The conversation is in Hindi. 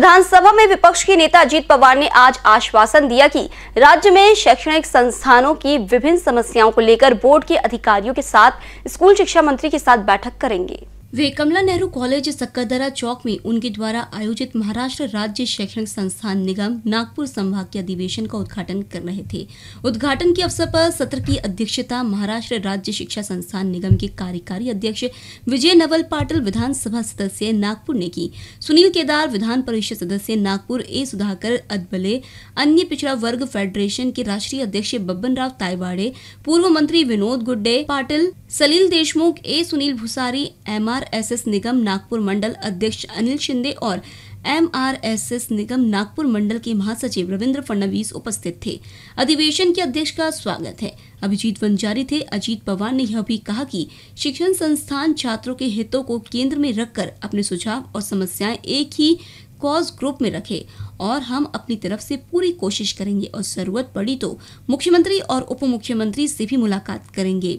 विधानसभा में विपक्ष के नेता अजीत पवार ने आज आश्वासन दिया कि राज्य में शैक्षणिक संस्थानों की विभिन्न समस्याओं को लेकर बोर्ड के अधिकारियों के साथ स्कूल शिक्षा मंत्री के साथ बैठक करेंगे वे कमला नेहरू कॉलेज सक्करदरा चौक में उनके द्वारा आयोजित महाराष्ट्र राज्य शैक्षणिक संस्थान निगम नागपुर संभाग के अधिवेशन का उद्घाटन कर रहे थे उद्घाटन के अवसर पर सत्र की अध्यक्षता महाराष्ट्र राज्य शिक्षा संस्थान निगम के कार्यकारी अध्यक्ष विजय नवल पाटिल विधानसभा सदस्य नागपुर ने की सुनील केदार विधान परिषद सदस्य नागपुर ए सुधाकर अदबले अन्य पिछड़ा वर्ग फेडरेशन के राष्ट्रीय अध्यक्ष बब्बन राव ताइवाड़े पूर्व मंत्री विनोद गुड्डे पाटिल सलील देशमुख ए सुनील भुसारी एम एमआरएसएस निगम नागपुर मंडल अध्यक्ष अनिल शिंदे और एमआरएसएस निगम नागपुर मंडल के महासचिव रविंद्र फडणवीस उपस्थित थे अधिवेशन के अध्यक्ष का स्वागत है अभिजीत वंजारी थे अजीत पवार ने यह भी कहा कि शिक्षण संस्थान छात्रों के हितों को केंद्र में रखकर अपने सुझाव और समस्याएं एक ही कॉज ग्रुप में रखे और हम अपनी तरफ से पूरी कोशिश करेंगे और जरूरत पड़ी तो मुख्यमंत्री और उप मुख्यमंत्री से भी मुलाकात करेंगे